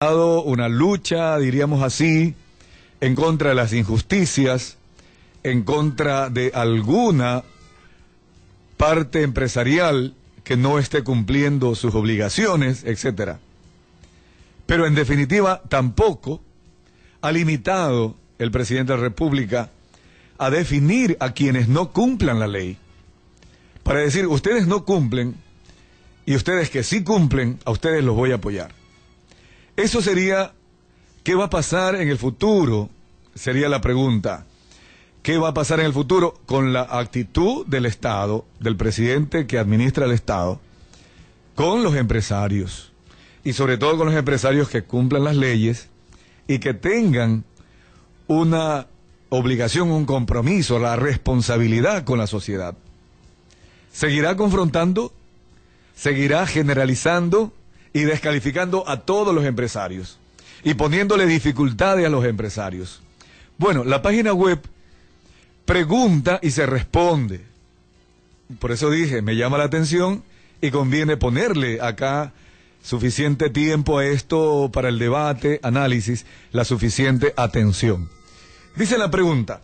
una lucha, diríamos así, en contra de las injusticias, en contra de alguna parte empresarial que no esté cumpliendo sus obligaciones, etcétera. Pero en definitiva, tampoco ha limitado el presidente de la República a definir a quienes no cumplan la ley. Para decir, ustedes no cumplen y ustedes que sí cumplen, a ustedes los voy a apoyar. Eso sería, ¿qué va a pasar en el futuro? Sería la pregunta. ¿Qué va a pasar en el futuro con la actitud del Estado, del presidente que administra el Estado, con los empresarios? Y sobre todo con los empresarios que cumplan las leyes y que tengan una obligación, un compromiso, la responsabilidad con la sociedad. ¿Seguirá confrontando? ¿Seguirá generalizando? y descalificando a todos los empresarios y poniéndole dificultades a los empresarios. Bueno, la página web pregunta y se responde. Por eso dije, me llama la atención y conviene ponerle acá suficiente tiempo a esto para el debate, análisis, la suficiente atención. Dice la pregunta,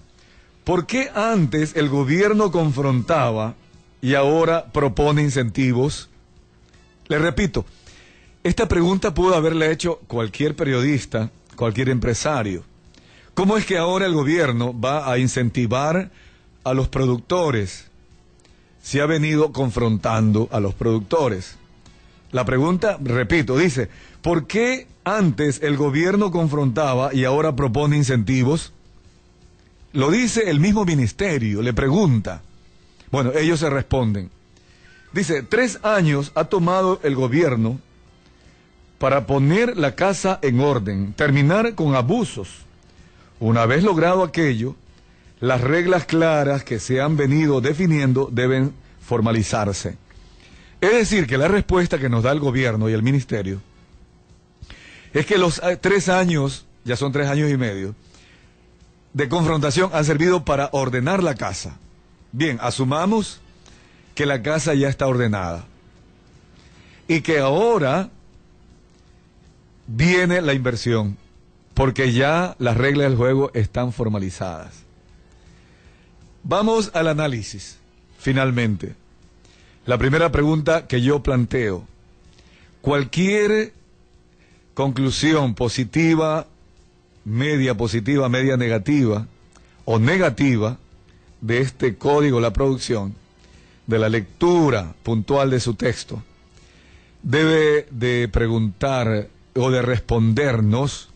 ¿por qué antes el gobierno confrontaba y ahora propone incentivos? Le repito, esta pregunta pudo haberle hecho cualquier periodista, cualquier empresario. ¿Cómo es que ahora el gobierno va a incentivar a los productores? Si ha venido confrontando a los productores. La pregunta, repito, dice, ¿por qué antes el gobierno confrontaba y ahora propone incentivos? Lo dice el mismo ministerio, le pregunta. Bueno, ellos se responden. Dice, tres años ha tomado el gobierno para poner la casa en orden, terminar con abusos. Una vez logrado aquello, las reglas claras que se han venido definiendo deben formalizarse. Es decir, que la respuesta que nos da el gobierno y el ministerio es que los eh, tres años, ya son tres años y medio, de confrontación han servido para ordenar la casa. Bien, asumamos que la casa ya está ordenada y que ahora viene la inversión, porque ya las reglas del juego están formalizadas. Vamos al análisis, finalmente. La primera pregunta que yo planteo, cualquier conclusión positiva, media positiva, media negativa o negativa de este código, la producción, de la lectura puntual de su texto, debe de preguntar de respondernos,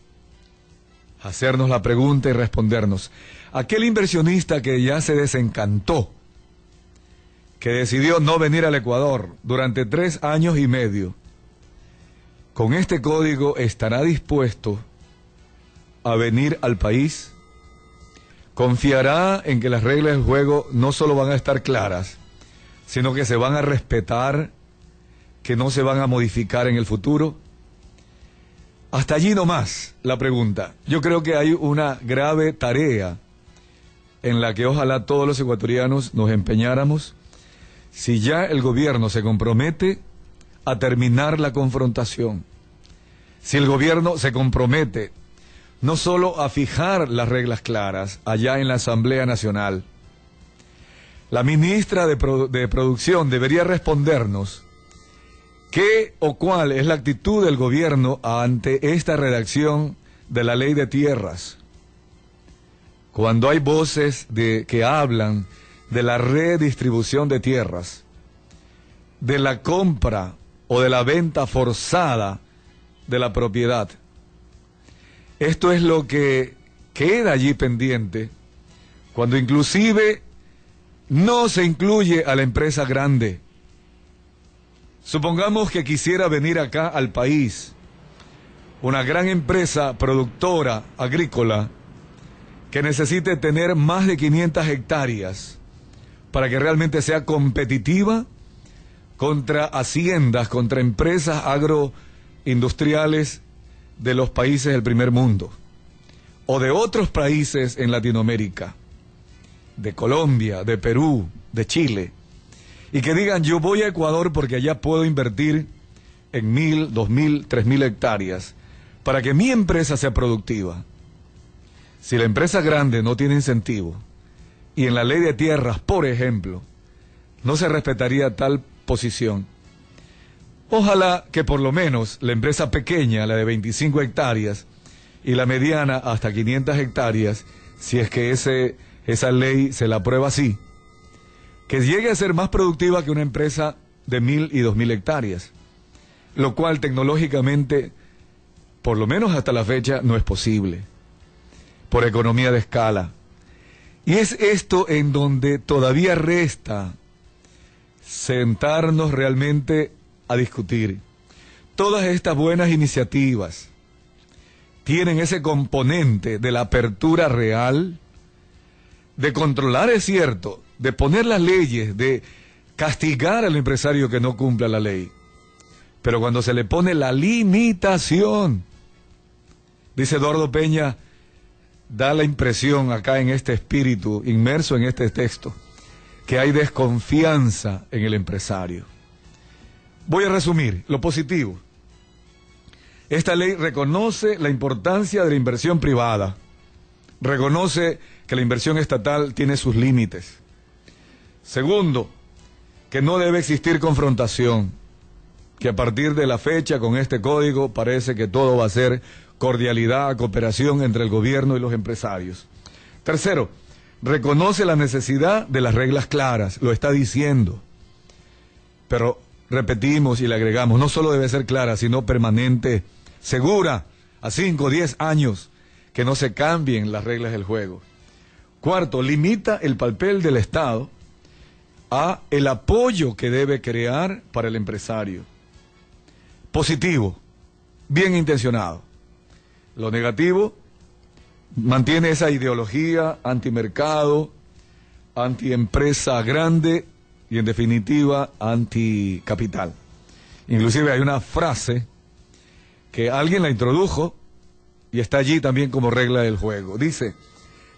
hacernos la pregunta y respondernos. Aquel inversionista que ya se desencantó, que decidió no venir al Ecuador durante tres años y medio, con este código estará dispuesto a venir al país, confiará en que las reglas del juego no solo van a estar claras, sino que se van a respetar, que no se van a modificar en el futuro hasta allí no más la pregunta. Yo creo que hay una grave tarea en la que ojalá todos los ecuatorianos nos empeñáramos si ya el gobierno se compromete a terminar la confrontación, si el gobierno se compromete no solo a fijar las reglas claras allá en la Asamblea Nacional, la ministra de Producción debería respondernos ¿Qué o cuál es la actitud del gobierno ante esta redacción de la ley de tierras? Cuando hay voces de, que hablan de la redistribución de tierras, de la compra o de la venta forzada de la propiedad. Esto es lo que queda allí pendiente cuando inclusive no se incluye a la empresa grande Supongamos que quisiera venir acá al país una gran empresa productora agrícola que necesite tener más de 500 hectáreas para que realmente sea competitiva contra haciendas, contra empresas agroindustriales de los países del primer mundo o de otros países en Latinoamérica, de Colombia, de Perú, de Chile y que digan yo voy a Ecuador porque allá puedo invertir en mil, dos mil, tres mil hectáreas para que mi empresa sea productiva. Si la empresa grande no tiene incentivo y en la ley de tierras, por ejemplo, no se respetaría tal posición, ojalá que por lo menos la empresa pequeña, la de 25 hectáreas, y la mediana hasta 500 hectáreas, si es que ese, esa ley se la aprueba así, que llegue a ser más productiva que una empresa de mil y dos mil hectáreas, lo cual tecnológicamente, por lo menos hasta la fecha, no es posible, por economía de escala. Y es esto en donde todavía resta sentarnos realmente a discutir. Todas estas buenas iniciativas tienen ese componente de la apertura real, de controlar, es cierto, de poner las leyes, de castigar al empresario que no cumpla la ley. Pero cuando se le pone la limitación, dice Eduardo Peña, da la impresión acá en este espíritu, inmerso en este texto, que hay desconfianza en el empresario. Voy a resumir lo positivo. Esta ley reconoce la importancia de la inversión privada, reconoce que la inversión estatal tiene sus límites Segundo, que no debe existir confrontación, que a partir de la fecha con este código parece que todo va a ser cordialidad, cooperación entre el gobierno y los empresarios. Tercero, reconoce la necesidad de las reglas claras, lo está diciendo. Pero repetimos y le agregamos, no solo debe ser clara, sino permanente, segura, a cinco o diez años, que no se cambien las reglas del juego. Cuarto, limita el papel del Estado el apoyo que debe crear para el empresario. Positivo, bien intencionado. Lo negativo, mantiene esa ideología antimercado, antiempresa grande y en definitiva anticapital. Inclusive hay una frase que alguien la introdujo y está allí también como regla del juego. Dice,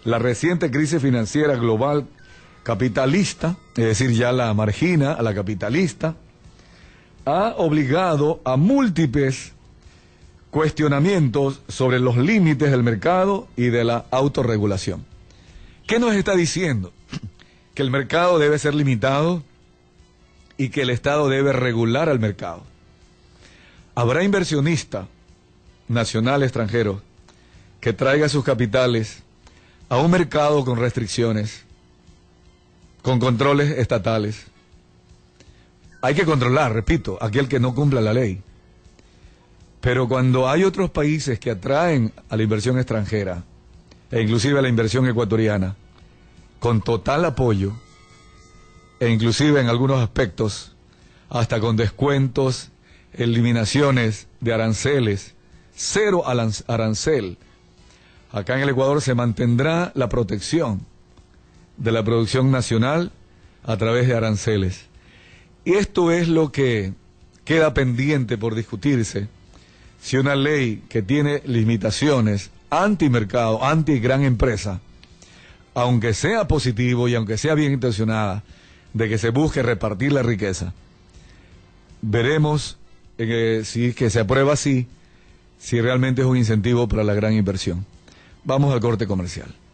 la reciente crisis financiera global capitalista, es decir, ya la margina, a la capitalista, ha obligado a múltiples cuestionamientos sobre los límites del mercado y de la autorregulación. ¿Qué nos está diciendo? Que el mercado debe ser limitado y que el Estado debe regular al mercado. Habrá inversionista nacional, extranjero, que traiga sus capitales a un mercado con restricciones con controles estatales. Hay que controlar, repito, aquel que no cumpla la ley. Pero cuando hay otros países que atraen a la inversión extranjera, e inclusive a la inversión ecuatoriana, con total apoyo, e inclusive en algunos aspectos, hasta con descuentos, eliminaciones de aranceles, cero arancel. Acá en el Ecuador se mantendrá la protección de la producción nacional a través de aranceles. Y esto es lo que queda pendiente por discutirse, si una ley que tiene limitaciones antimercado, anti gran empresa, aunque sea positivo y aunque sea bien intencionada, de que se busque repartir la riqueza, veremos eh, si que se aprueba así, si realmente es un incentivo para la gran inversión. Vamos al corte comercial.